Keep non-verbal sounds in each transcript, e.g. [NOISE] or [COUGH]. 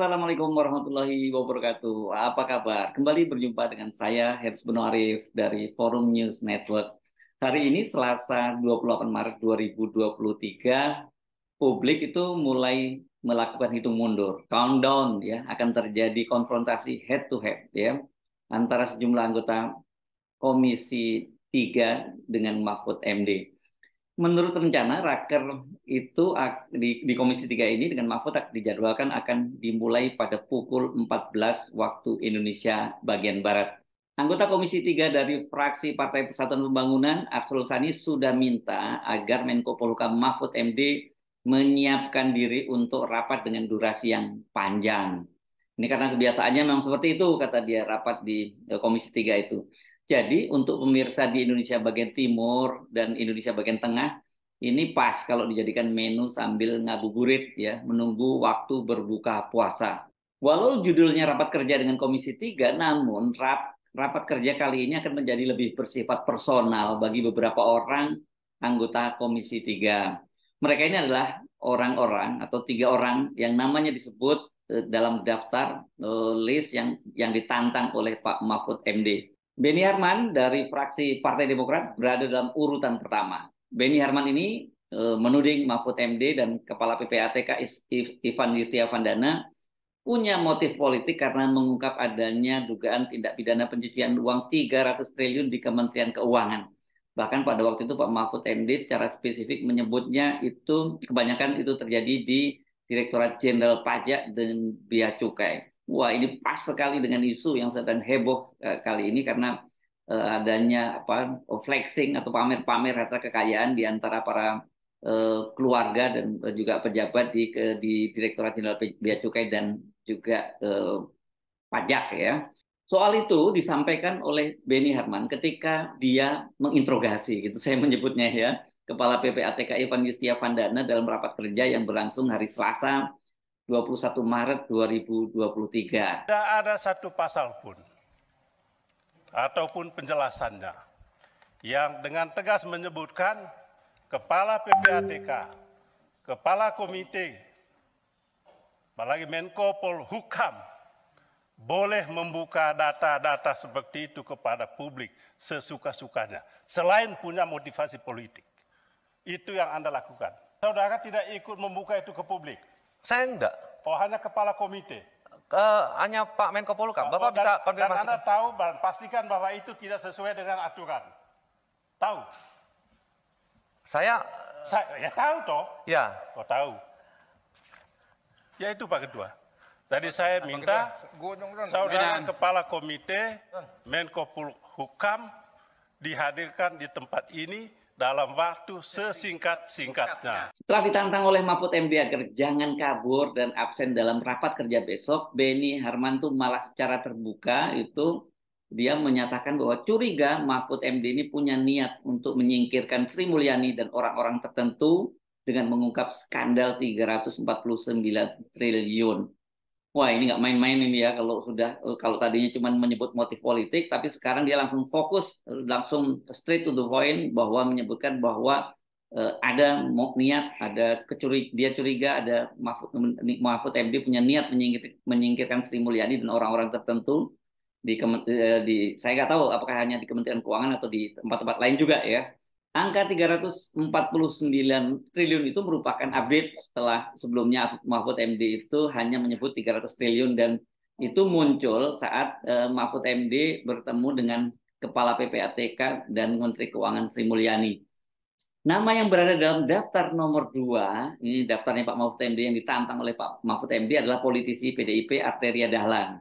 Assalamualaikum warahmatullahi wabarakatuh. Apa kabar? Kembali berjumpa dengan saya Herbs Beno Arif dari Forum News Network. Hari ini Selasa 28 Maret 2023, publik itu mulai melakukan hitung mundur, countdown ya, akan terjadi konfrontasi head to head ya antara sejumlah anggota Komisi 3 dengan Mahfud MD menurut rencana raker itu di, di Komisi 3 ini dengan Mahfud dijadwalkan akan dimulai pada pukul 14 waktu Indonesia bagian Barat. Anggota Komisi 3 dari fraksi Partai Persatuan Pembangunan, Arsul Sani, sudah minta agar Menko Polhukam Mahfud MD menyiapkan diri untuk rapat dengan durasi yang panjang. Ini karena kebiasaannya memang seperti itu, kata dia rapat di eh, Komisi 3 itu. Jadi untuk pemirsa di Indonesia bagian timur dan Indonesia bagian tengah ini pas kalau dijadikan menu sambil ngabuburit ya, menunggu waktu berbuka puasa. Walau judulnya rapat kerja dengan Komisi 3, namun rap, rapat kerja kali ini akan menjadi lebih bersifat personal bagi beberapa orang anggota Komisi 3. Mereka ini adalah orang-orang atau tiga orang yang namanya disebut eh, dalam daftar eh, list yang yang ditantang oleh Pak Mahfud MD. Beni Harman dari fraksi Partai Demokrat berada dalam urutan pertama. Beni Harman ini eh, menuding Mahfud MD dan Kepala PPATK Ivan Yustia Yustiavandana punya motif politik karena mengungkap adanya dugaan tindak pidana pencucian uang 300 triliun di Kementerian Keuangan. Bahkan pada waktu itu Pak Mahfud MD secara spesifik menyebutnya itu kebanyakan itu terjadi di Direktorat Jenderal Pajak dan Bea Cukai wah ini pas sekali dengan isu yang sedang heboh eh, kali ini karena eh, adanya apa flexing atau pamer-pamer harta kekayaan di antara para eh, keluarga dan juga pejabat di di Direktorat Jenderal Bea Cukai dan juga pajak ya. Soal itu disampaikan oleh Benny Harman ketika dia menginterogasi, gitu saya menyebutnya ya, Kepala PPATK Evan Yustia Vandana dalam rapat kerja yang berlangsung hari Selasa 21 Maret 2023. Tidak ada satu pasal pun ataupun penjelasannya yang dengan tegas menyebutkan Kepala PPATK, Kepala Komite, apalagi Menko Polhukam boleh membuka data-data seperti itu kepada publik sesuka-sukanya, selain punya motivasi politik. Itu yang Anda lakukan. Saudara tidak ikut membuka itu ke publik. Saya enggak. Oh hanya kepala komite? Ke, hanya Pak Menko Polhukam. Oh, Bapak oh, bisa konfirmasi. Dan Anda tahu, pastikan bahwa itu tidak sesuai dengan aturan. Tahu? Saya... Saya ya tahu toh. Ya. Oh tahu. Ya itu Pak Ketua. Tadi saya minta saudara kepala komite hmm. Menko Polhukam dihadirkan di tempat ini dalam waktu sesingkat-singkatnya. Setelah ditantang oleh Mahfud MD agar jangan kabur dan absen dalam rapat kerja besok, Benny Harmanto malah secara terbuka itu dia menyatakan bahwa curiga Mahfud MD ini punya niat untuk menyingkirkan Sri Mulyani dan orang-orang tertentu dengan mengungkap skandal 349 triliun wah ini nggak main-main ini ya kalau sudah kalau tadinya cuma menyebut motif politik, tapi sekarang dia langsung fokus, langsung straight to the point bahwa menyebutkan bahwa uh, ada niat, ada kecuri dia curiga ada Mahfud, Mahfud MD punya niat menyingkir, menyingkirkan Sri Mulyani dan orang-orang tertentu di, eh, di saya nggak tahu apakah hanya di Kementerian Keuangan atau di tempat-tempat lain juga ya Angka 349 triliun itu merupakan update setelah sebelumnya Mahfud MD itu hanya menyebut 300 triliun dan itu muncul saat uh, Mahfud MD bertemu dengan Kepala PPATK dan Menteri Keuangan Sri Mulyani. Nama yang berada dalam daftar nomor dua, ini daftarnya Pak Mahfud MD yang ditantang oleh Pak Mahfud MD adalah politisi PDIP Arteria Dahlan.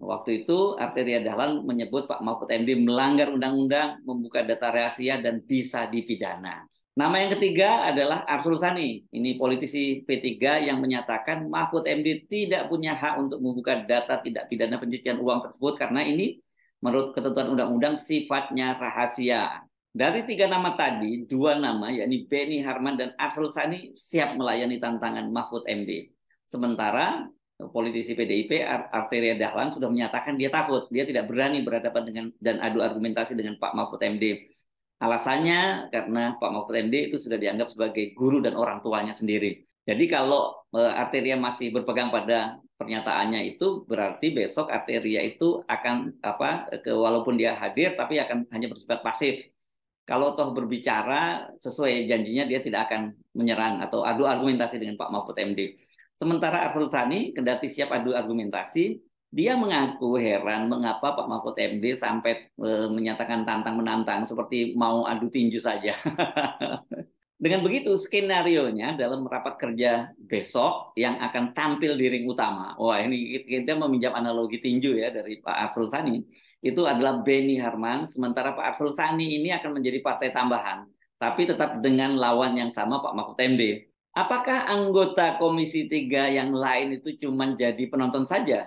Waktu itu Arteria Dahlan menyebut Pak Mahfud MD melanggar undang-undang, membuka data rahasia dan bisa dipidana. Nama yang ketiga adalah Arsul Sani. Ini politisi P3 yang menyatakan Mahfud MD tidak punya hak untuk membuka data tidak pidana pencucian uang tersebut karena ini menurut ketentuan undang-undang sifatnya rahasia. Dari tiga nama tadi, dua nama yakni Benny Harman dan Arsul Sani siap melayani tantangan Mahfud MD. Sementara politisi PDIP Arteria Dahlan sudah menyatakan dia takut, dia tidak berani berhadapan dengan dan adu argumentasi dengan Pak Mahfud MD. Alasannya karena Pak Mahfud MD itu sudah dianggap sebagai guru dan orang tuanya sendiri. Jadi kalau e, Arteria masih berpegang pada pernyataannya itu berarti besok Arteria itu akan apa ke, walaupun dia hadir tapi akan hanya bersifat pasif. Kalau toh berbicara sesuai janjinya dia tidak akan menyerang atau adu argumentasi dengan Pak Mahfud MD. Sementara Arsul Sani, kendati siap adu argumentasi, dia mengaku heran mengapa Pak Mahfud MD sampai e, menyatakan tantang menantang seperti mau adu tinju saja. [LAUGHS] Dengan begitu, skenario-nya dalam rapat kerja besok yang akan tampil di ring utama. Wah, ini kita meminjam analogi tinju ya dari Pak Arsul Sani. Itu adalah Benny Harman, sementara Pak Arsul Sani ini akan menjadi partai tambahan. Tapi tetap dengan lawan yang sama Pak Mahfud MD. Apakah anggota Komisi 3 yang lain itu cuma jadi penonton saja?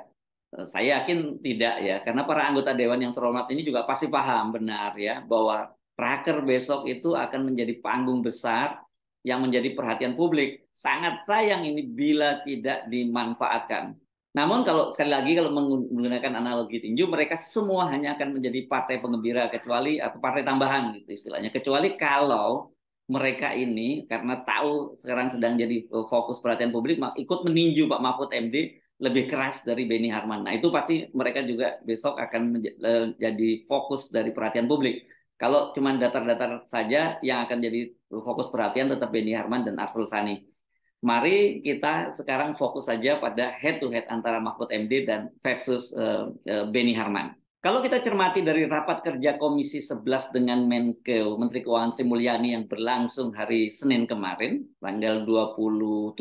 Saya yakin tidak ya, karena para anggota dewan yang terhormat ini juga pasti paham benar ya bahwa raker besok itu akan menjadi panggung besar yang menjadi perhatian publik. Sangat sayang ini bila tidak dimanfaatkan. Namun kalau sekali lagi kalau menggunakan analogi tinju, mereka semua hanya akan menjadi partai pengembira kecuali atau partai tambahan gitu istilahnya. Kecuali kalau mereka ini karena tahu sekarang sedang jadi e, fokus perhatian publik ikut meninju Pak Mahfud MD lebih keras dari Benny Harman. Nah, itu pasti mereka juga besok akan menjadi e, fokus dari perhatian publik. Kalau cuma datar-datar saja yang akan jadi fokus perhatian tetap Benny Harman dan Arsul Sani. Mari kita sekarang fokus saja pada head to head antara Mahfud MD dan versus uh, uh, Benny Harman. Kalau kita cermati dari rapat kerja Komisi 11 dengan Menkeu, Menteri Keuangan Sri Mulyani yang berlangsung hari Senin kemarin, tanggal 27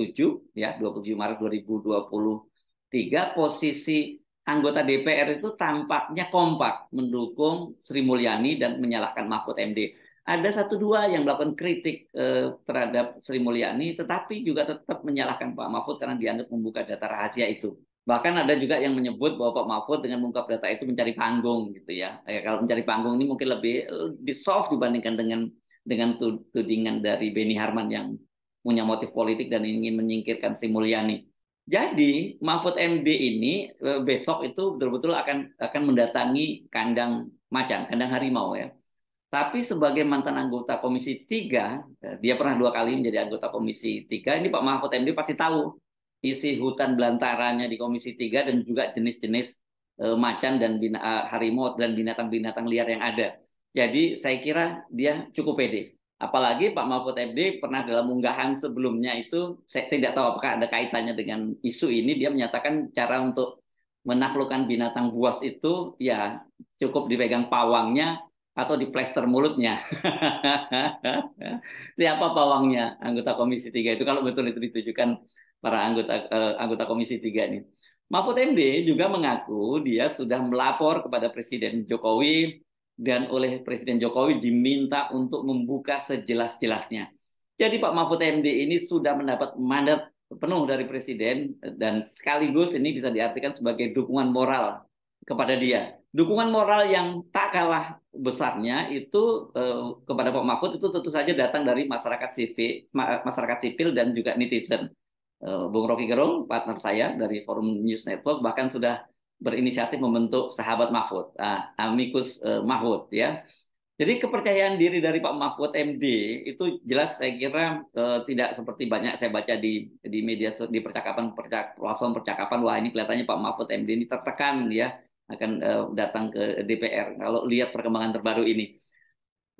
ya, 27 Maret 2023, posisi anggota DPR itu tampaknya kompak mendukung Sri Mulyani dan menyalahkan Mahfud MD. Ada satu dua yang melakukan kritik eh, terhadap Sri Mulyani, tetapi juga tetap menyalahkan Pak Mahfud karena dianggap membuka data rahasia itu. Bahkan ada juga yang menyebut bahwa Pak Mahfud dengan mengungkap data itu mencari panggung gitu ya. ya kalau mencari panggung ini mungkin lebih di soft dibandingkan dengan dengan tudingan dari Beni Harman yang punya motif politik dan ingin menyingkirkan Sri Mulyani. Jadi Mahfud MD ini e, besok itu betul-betul akan akan mendatangi kandang macan, kandang harimau ya. Tapi sebagai mantan anggota Komisi 3, e, dia pernah dua kali menjadi anggota Komisi 3, ini Pak Mahfud MD pasti tahu isi hutan belantaranya di Komisi 3 dan juga jenis-jenis uh, macan dan bina, uh, harimau dan binatang-binatang liar yang ada. Jadi saya kira dia cukup pede. Apalagi Pak Mahfud MD pernah dalam unggahan sebelumnya itu, saya tidak tahu apakah ada kaitannya dengan isu ini, dia menyatakan cara untuk menaklukkan binatang buas itu ya cukup dipegang pawangnya, atau di plester mulutnya. [LAUGHS] Siapa pawangnya anggota Komisi 3 itu kalau betul itu ditujukan para anggota eh, anggota Komisi 3 ini. Mahfud MD juga mengaku dia sudah melapor kepada Presiden Jokowi dan oleh Presiden Jokowi diminta untuk membuka sejelas-jelasnya. Jadi Pak Mahfud MD ini sudah mendapat mandat penuh dari Presiden dan sekaligus ini bisa diartikan sebagai dukungan moral kepada dia. Dukungan moral yang tak kalah besarnya itu eh, kepada Pak Mahfud itu tentu saja datang dari masyarakat sipil masyarakat sipil dan juga netizen. Eh, Bung Rocky Gerung, partner saya dari Forum News Network, bahkan sudah berinisiatif membentuk sahabat Mahfud, ah, Amicus eh, Mahfud ya. Jadi kepercayaan diri dari Pak Mahfud MD itu jelas saya kira eh, tidak seperti banyak saya baca di di media di percakapan percak, platform percakapan wah ini kelihatannya Pak Mahfud MD ini tertekan ya akan eh, datang ke DPR kalau lihat perkembangan terbaru ini.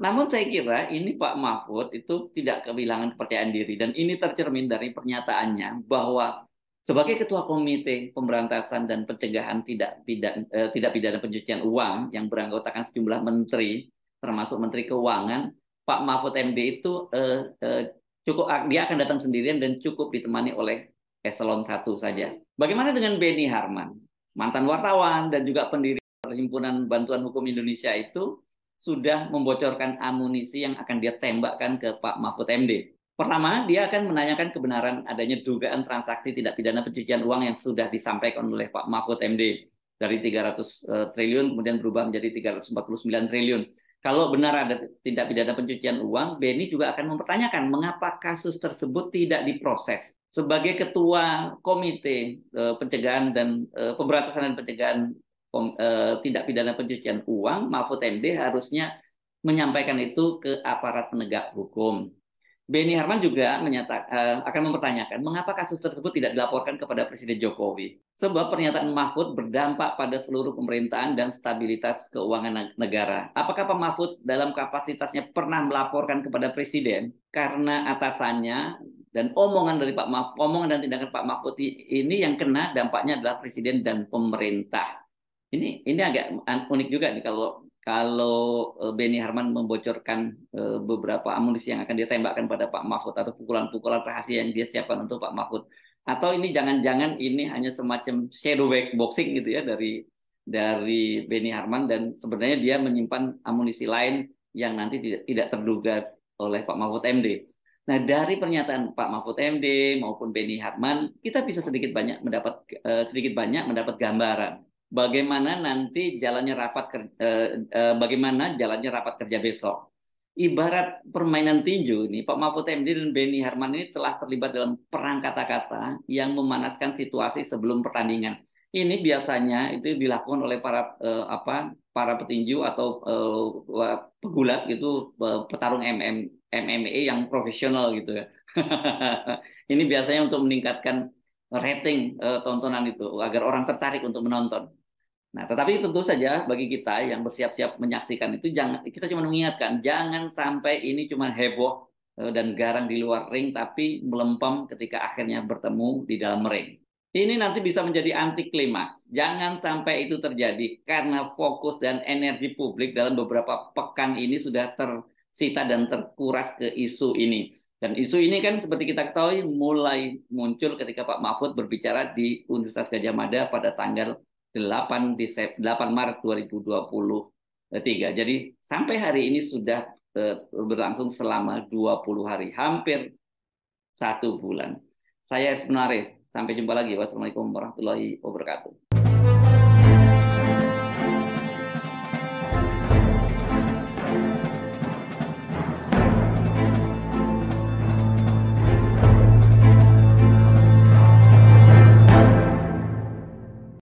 Namun saya kira ini Pak Mahfud itu tidak kehilangan kepercayaan diri dan ini tercermin dari pernyataannya bahwa sebagai ketua komite pemberantasan dan pencegahan tidak tidak eh, tidak pidana pencucian uang yang beranggotakan sejumlah menteri termasuk menteri keuangan Pak Mahfud MD itu eh, eh, cukup dia akan datang sendirian dan cukup ditemani oleh eselon satu saja. Bagaimana dengan Benny Harman? mantan wartawan dan juga pendiri Perhimpunan Bantuan Hukum Indonesia itu sudah membocorkan amunisi yang akan dia tembakkan ke Pak Mahfud MD. Pertama, dia akan menanyakan kebenaran adanya dugaan transaksi tidak pidana pencucian uang yang sudah disampaikan oleh Pak Mahfud MD dari 300 eh, triliun kemudian berubah menjadi 349 triliun. Kalau benar ada tindak pidana pencucian uang, Beni juga akan mempertanyakan mengapa kasus tersebut tidak diproses sebagai ketua komite eh, pencegahan dan eh, pemberantasan dan pencegahan eh, tindak pidana pencucian uang Mahfud MD harusnya menyampaikan itu ke aparat penegak hukum. Benny Harman juga menyatakan eh, akan mempertanyakan mengapa kasus tersebut tidak dilaporkan kepada Presiden Jokowi. Sebab pernyataan Mahfud berdampak pada seluruh pemerintahan dan stabilitas keuangan negara. Apakah Pak Mahfud dalam kapasitasnya pernah melaporkan kepada Presiden karena atasannya dan omongan dari Pak Mahfud, omongan dan tindakan Pak Mahfud ini yang kena dampaknya adalah presiden dan pemerintah. Ini ini agak unik juga nih kalau kalau e, Benny Harman membocorkan e, beberapa amunisi yang akan ditembakkan pada Pak Mahfud atau pukulan-pukulan rahasia yang dia siapkan untuk Pak Mahfud. Atau ini jangan-jangan ini hanya semacam shadow boxing gitu ya dari dari Benny Harman dan sebenarnya dia menyimpan amunisi lain yang nanti tidak tidak terduga oleh Pak Mahfud MD. Nah, dari pernyataan Pak Mahfud MD maupun Benny Hartman kita bisa sedikit banyak mendapat eh, sedikit banyak mendapat gambaran bagaimana nanti jalannya rapat eh, eh, bagaimana jalannya rapat kerja besok. Ibarat permainan tinju ini, Pak Mahfud MD dan Benny Hartman ini telah terlibat dalam perang kata-kata yang memanaskan situasi sebelum pertandingan. Ini biasanya itu dilakukan oleh para eh, apa para petinju atau uh, pegulat gitu petarung MM MMA yang profesional gitu ya. [LAUGHS] Ini biasanya untuk meningkatkan rating uh, tontonan itu agar orang tertarik untuk menonton. Nah, tetapi tentu saja bagi kita yang bersiap-siap menyaksikan itu jangan kita cuma mengingatkan jangan sampai ini cuma heboh eh, dan garang di luar ring tapi melempem ketika akhirnya bertemu di dalam ring. Ini nanti bisa menjadi anti klimaks. Jangan sampai itu terjadi karena fokus dan energi publik dalam beberapa pekan ini sudah tersita dan terkuras ke isu ini. Dan isu ini kan seperti kita ketahui mulai muncul ketika Pak Mahfud berbicara di Universitas Gajah Mada pada tanggal 8 8 Maret 2023. Jadi sampai hari ini sudah eh, berlangsung selama 20 hari, hampir satu bulan. Saya sebenarnya Sampai jumpa lagi. Wassalamualaikum warahmatullahi wabarakatuh.